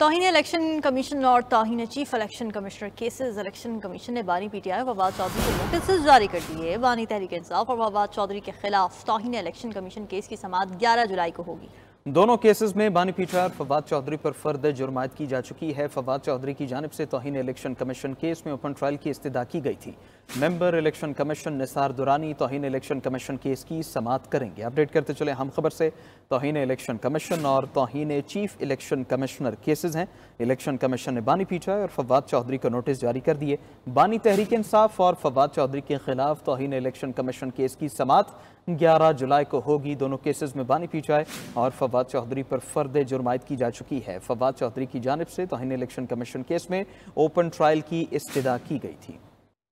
तोहन election commission और तोहन chief election commissioner cases election commission ने बानी पीटीआई वबाद चौधरी को नोटिस जारी कर दिए बानी तहरीक इंसाफ और फवाद चौधरी के खिलाफ तोहन इलेक्शन कमीशन केस की समाप्त ग्यारह जुलाई को होगी दोनों केसेस में बानी पीटीआई फवाद चौधरी पर फर्द जुर्मायत की जा चुकी है फवाद चौधरी की जानब से तोहन इलेक्शन कमीशन केस में ओपन ट्रायल की इस्तः की गई थी member election commission Nisar Durrani तोहन इलेक्शन कमीशन केस की समात करेंगे अपडेट करते चले हम खबर से तोहन इलेक्शन कमीशन और तोहन चीफ इलेक्शन कमिश्नर केसेस हैं इलेक्शन कमीशन ने बानी पीछा है और फवाद चौधरी को नोटिस जारी कर दिए बानी तहरीक इंसाफ और फवाद चौधरी के खिलाफ तोहन इलेक्शन कमीशन केस की समात 11 जुलाई को होगी दोनों केसेस में बानी है और फवाद चौधरी पर फर्द जुर्मायत की जा चुकी है फवाद चौधरी की जानब से तोहन इलेक्शन कमीशन केस में ओपन ट्रायल की इस्तः की गई थी